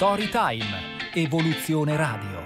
Storytime, Evoluzione Radio.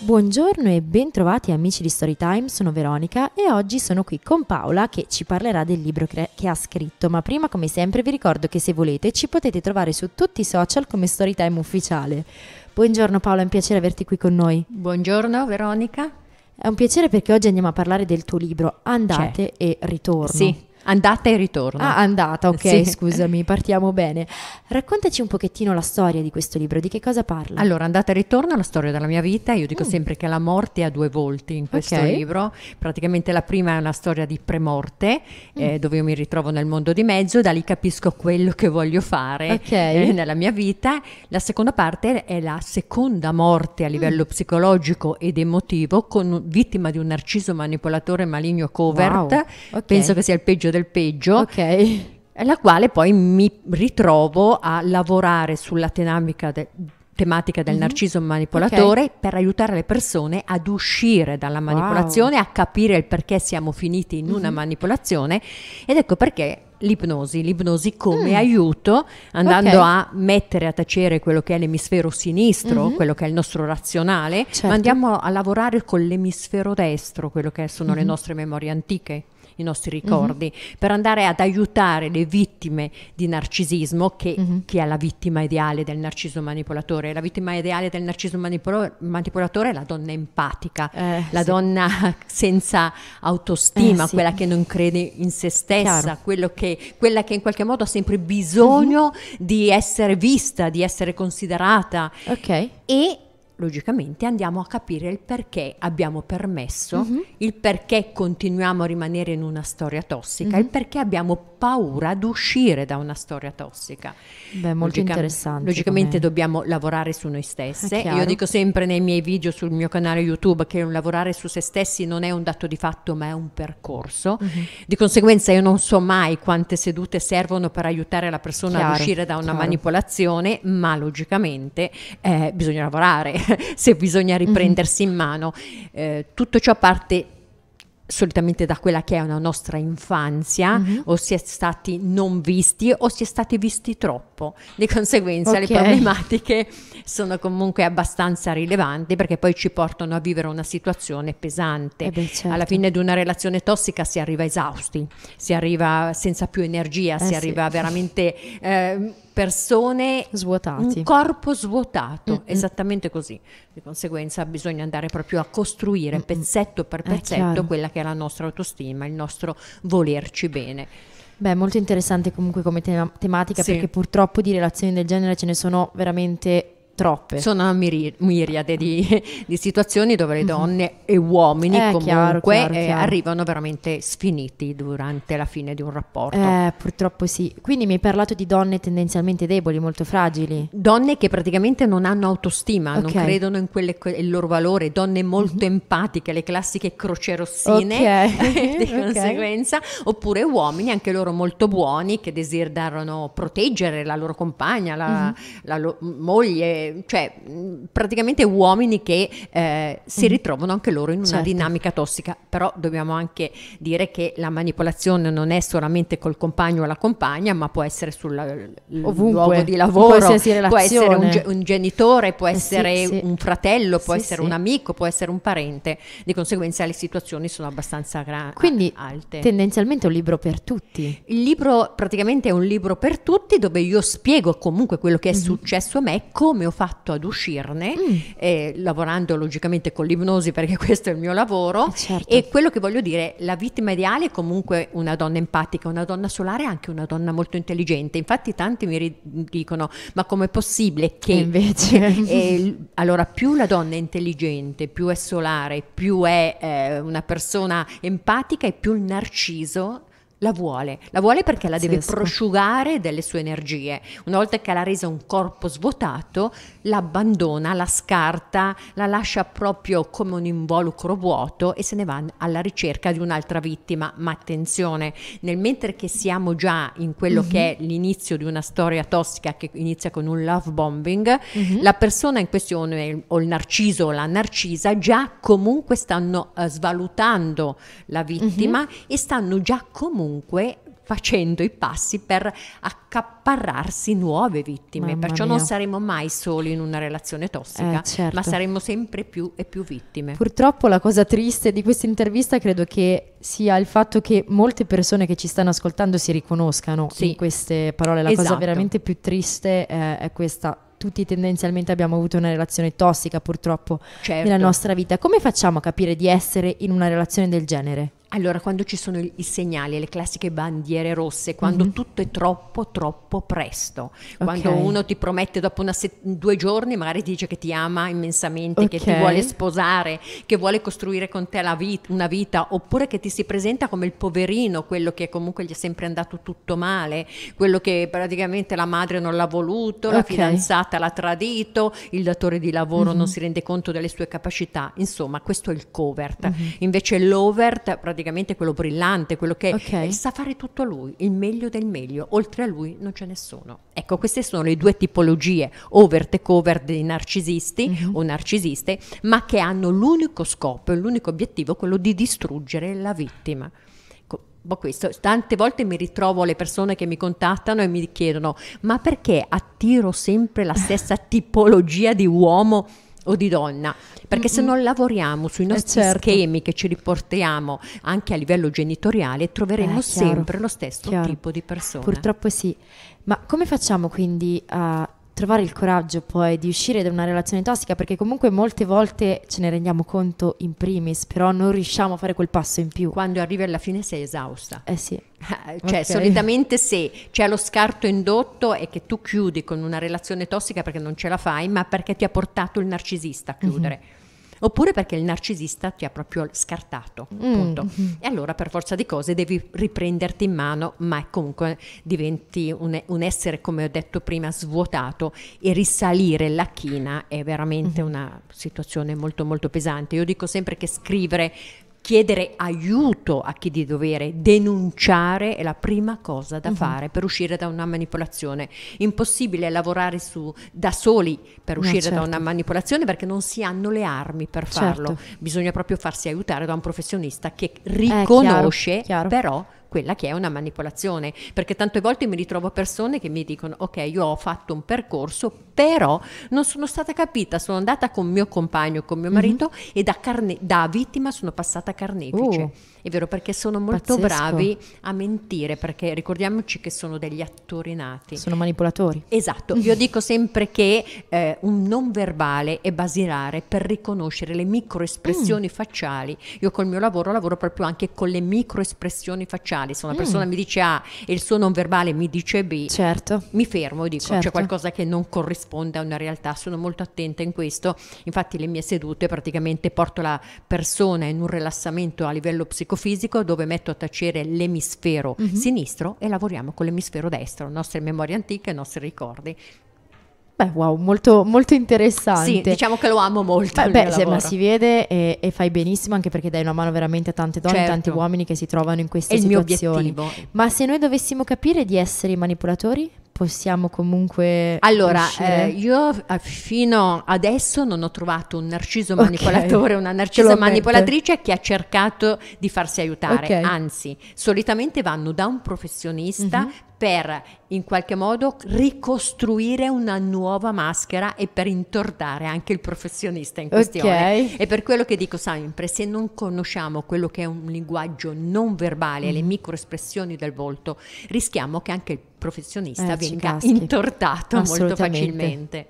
Buongiorno e bentrovati amici di Storytime, sono Veronica e oggi sono qui con Paola che ci parlerà del libro che, che ha scritto, ma prima come sempre vi ricordo che se volete ci potete trovare su tutti i social come Storytime ufficiale. Buongiorno Paola, è un piacere averti qui con noi. Buongiorno Veronica. È un piacere perché oggi andiamo a parlare del tuo libro Andate C'è. e ritorno. Sì, Andata e ritorno. Ah, andata, ok, sì. scusami, partiamo bene. Raccontaci un pochettino la storia di questo libro, di che cosa parla? Allora, andata e ritorno è la storia della mia vita, io dico mm. sempre che la morte ha due volti in questo okay. libro, praticamente la prima è una storia di premorte, mm. eh, dove io mi ritrovo nel mondo di mezzo, da lì capisco quello che voglio fare okay. eh, nella mia vita. La seconda parte è la seconda morte a mm. livello mm. psicologico ed emotivo, con, vittima di un narciso manipolatore maligno covert, wow. okay. penso che sia il peggio del peggio. Ok. Eh, la quale poi mi ritrovo a lavorare sulla de- tematica del mm-hmm. narciso manipolatore okay. per aiutare le persone ad uscire dalla manipolazione, wow. a capire il perché siamo finiti in mm-hmm. una mhm. manipolazione ed ecco perché l'ipnosi, l'ipnosi come mm. aiuto, andando okay. a mettere a tacere quello che è l'emisfero sinistro, mm-hmm. quello che è il nostro razionale, certo. ma andiamo a lavorare con l'emisfero destro, quello che sono mm-hmm. le mhm. nostre memorie antiche, i nostri ricordi, mm-hmm. per andare ad aiutare le vittime di narcisismo, che, mm-hmm. che, è la vittima ideale del narciso manipolatore. La vittima ideale del narciso manipolo- manipolatore è la donna empatica, eh, la sì. donna senza autostima, eh, sì. quella che non crede in se stessa, che, quella che in qualche modo ha sempre bisogno mm-hmm. di essere vista, di essere considerata. Ok. E logicamente andiamo a capire il perché abbiamo permesso, mm-hmm. il perché continuiamo a rimanere in una storia tossica, mm-hmm. il mhm. perché abbiamo paura ad uscire da una storia tossica. Beh, molto Logica- interessante. Logicamente come... dobbiamo lavorare su noi stesse. Ah, io dico sempre nei miei video sul mio canale YouTube che lavorare su se stessi non è un dato di fatto, ma è un percorso. Mm-hmm. Di conseguenza io non so mai quante sedute servono per aiutare la persona chiaro, ad uscire da una chiaro. manipolazione, ma logicamente eh, bisogna lavorare, se bisogna riprendersi mm-hmm. in mano. Eh, tutto ciò parte solitamente da quella che è una nostra infanzia, mm-hmm. o si è stati non visti o si è stati visti troppo. Di conseguenza okay. le problematiche sono comunque abbastanza rilevanti perché poi ci portano a vivere una situazione pesante. Eh beh, certo. Alla fine di una relazione tossica si arriva esausti, si arriva senza più energia, eh si sì. arriva veramente... Eh, persone svuotate, un corpo svuotato, mm -hmm. esattamente così. Di conseguenza bisogna andare proprio a costruire mm -hmm. pezzetto per eh, pezzetto quella che è la nostra autostima, il nostro volerci bene. Beh, molto interessante comunque come tema tematica sì. perché purtroppo di relazioni del genere ce ne sono veramente troppe. Sono una miri- miriade di, di, situazioni dove le mhm. donne mm-hmm. e uomini eh, comunque chiaro, chiaro, eh, chiaro. arrivano veramente sfiniti durante la fine di un rapporto. Eh, purtroppo sì. Quindi mi hai parlato di donne tendenzialmente deboli, molto fragili. Donne che praticamente non hanno autostima, okay. non credono in quelle, il loro valore, donne molto mm-hmm. empatiche, le classiche crocerossine okay. di okay. conseguenza, oppure uomini anche loro molto buoni che desiderano proteggere la loro compagna, la, mm-hmm. la lo- moglie, cioè praticamente uomini che eh, si mm. ritrovano anche loro in una certo. dinamica tossica, però dobbiamo anche dire che la manipolazione non è solamente col compagno o la compagna, ma può essere sul eh, luogo di lavoro, può essere, un, un, genitore, può eh, essere sì, sì. un fratello, può sì, essere un amico, può essere un parente, di conseguenza le situazioni sono abbastanza grandi. Quindi alte. tendenzialmente è un libro per tutti. Il libro praticamente è un libro per tutti dove io spiego comunque quello che è mm-hmm. successo a me, come ho fatto ad uscirne, mm. eh, lavorando logicamente con l'ipnosi perché questo è il mio lavoro. Eh, certo. E quello che voglio dire, la vittima ideale è comunque una donna empatica, una donna solare, anche una donna molto intelligente. Infatti tanti mi ri- dicono, ma com'è possibile che... Invece... eh, allora, più la donna è intelligente, più è solare, più è eh, una persona empatica e più il narciso la vuole, la vuole perché la deve prosciugare delle sue energie. Una volta che l'ha resa un corpo svuotato, l'abbandona, la scarta, la lascia proprio come un involucro vuoto e se ne va alla ricerca di un'altra vittima. Ma attenzione, nel mentre che siamo già in quello mm-hmm. che mhm. è l'inizio di una storia tossica che inizia con un love bombing, mm-hmm. la persona in questione o il narciso o la narcisa già comunque stanno uh, svalutando la mhm. vittima mm-hmm. e stanno già comunque comunque facendo i passi per accapparrarsi nuove vittime, Mamma perciò mia. non saremo mai soli in una relazione tossica, eh, certo. ma saremo sempre più e più vittime. Purtroppo la cosa triste di questa intervista credo che sia il fatto che molte persone che ci stanno ascoltando si riconoscano sì. in queste parole. La esatto. cosa veramente più triste eh, è questa tutti tendenzialmente abbiamo avuto una relazione tossica purtroppo certo. nella nostra vita. Come facciamo a capire di essere in una relazione del genere? Allora, quando ci sono i segnali, le classiche bandiere rosse, quando mm-hmm. tutto è troppo, troppo presto, quando okay. uno ti promette dopo set- due giorni, magari dice che ti ama immensamente, okay. che ti vuole sposare, che vuole costruire con te vita, una vita, oppure che ti si presenta come il poverino, quello che comunque gli è sempre andato tutto male, quello che praticamente la madre non l'ha voluto, okay. la fidanzata l'ha tradito, il datore di lavoro mm-hmm. non mhm. si rende conto delle sue capacità. Insomma, questo è il covert. Mm-hmm. Invece l'overt praticamente praticamente quello brillante, quello che okay. Eh, sa fare tutto a lui, il meglio del meglio, oltre a lui non c'è nessuno. Ecco, queste sono le due tipologie, over takeover dei narcisisti mm-hmm. o narcisiste, ma che hanno l'unico scopo, l'unico obiettivo, quello di distruggere la vittima. Boh, questo. Tante volte mi ritrovo le persone che mi contattano e mi chiedono: ma perché attiro sempre la stessa tipologia di uomo? o di donna, perché se non lavoriamo sui eh, nostri eh certo. schemi che ci riportiamo anche a livello genitoriale, troveremo eh, sempre lo stesso chiaro. tipo di persona. Purtroppo sì. Ma come facciamo quindi a trovare il coraggio poi di uscire da una relazione tossica, perché comunque molte volte ce ne rendiamo conto in primis, però non riusciamo a fare quel passo in più. Quando arrivi alla fine sei esausta. Eh sì. Eh, cioè, okay. solitamente se c'è lo scarto indotto è che tu chiudi con una relazione tossica perché non ce la fai, ma perché ti ha portato il narcisista a chiudere. Mm-hmm oppure perché il narcisista ti ha proprio scartato. Mm. Punto. Mm. E allora per forza di cose devi riprenderti in mano, ma comunque diventi un, un essere, come ho detto prima, svuotato e risalire la china è veramente mm. una situazione molto molto pesante. Io dico sempre che scrivere chiedere aiuto a chi di dovere, denunciare è la prima cosa da uh-huh. fare per uscire da una manipolazione. Impossibile lavorare su, da soli per eh, uscire certo. da una manipolazione perché non si hanno le armi per farlo. Certo. Bisogna proprio farsi aiutare da un professionista che riconosce eh, chiaro, chiaro. però quella che è una manipolazione, perché tante volte mi ritrovo persone che mi dicono ok, io ho fatto un percorso, però non sono stata capita, sono andata con mio compagno, con mio mhm. marito mm-hmm. e da, carne- da, vittima sono passata carnefice. Uh, è vero perché sono molto pazzesco. bravi a mentire, perché ricordiamoci che sono degli attori nati. Sono manipolatori. Esatto, io dico sempre che eh, un non verbale è basilare per riconoscere le microespressioni mm. facciali. Io col mio lavoro lavoro proprio anche con le microespressioni facciali verbale, se una mm. persona mm. mi dice A ah, e il suo non verbale mi dice B, certo. mi fermo e dico certo. c'è qualcosa che non corrisponde a una realtà, sono molto attenta in questo, infatti le mie sedute praticamente porto la persona in un rilassamento a livello psicofisico dove metto a tacere l'emisfero mm-hmm. sinistro e lavoriamo con l'emisfero destro, nostre memorie antiche, nostri ricordi Beh, wow, molto, molto, interessante. Sì, diciamo che lo amo molto. Beh, beh sembra si vede e, e, fai benissimo anche perché dai una mano veramente a tante donne, certo. tanti uomini che si trovano in queste È situazioni. Ma se noi dovessimo capire di essere manipolatori, possiamo comunque allora eh, io eh, fino adesso non ho trovato un narciso okay. manipolatore una narcisa manipolatrice che ha cercato di farsi aiutare okay. anzi solitamente vanno da un professionista mm-hmm per in qualche modo ricostruire una nuova maschera e per intortare anche il professionista in questione. Okay. E per quello che dico sempre, se non conosciamo quello che è un linguaggio non verbale, mm. le microespressioni del volto, rischiamo che anche il professionista eh, venga intortato molto facilmente.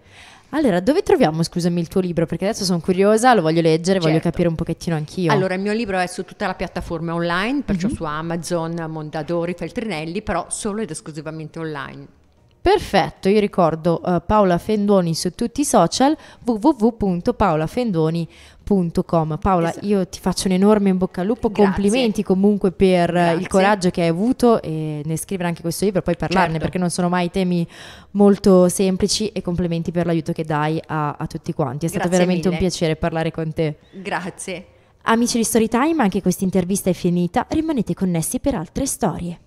Allora, dove troviamo, scusami, il tuo libro? Perché adesso sono curiosa, lo voglio leggere, certo. voglio capire un pochettino anch'io. Allora, il mio libro è su tutta la piattaforma online, perciò mm-hmm. su Amazon, Mondadori, Feltrinelli, però solo ed esclusivamente online. Perfetto, io ricordo uh, Paola Fendoni su tutti i social www.paolafendoni.com. Paola, esatto. io ti faccio un enorme in bocca al lupo, Grazie. complimenti comunque per eh, Grazie. il coraggio che hai avuto e nel scrivere anche questo libro, poi parlarne certo. perché non sono mai temi molto semplici e complimenti per l'aiuto che dai a, a tutti quanti. È Grazie stato veramente mille. un piacere parlare con te. Grazie. Amici di Storytime, anche questa intervista è finita, rimanete connessi per altre storie.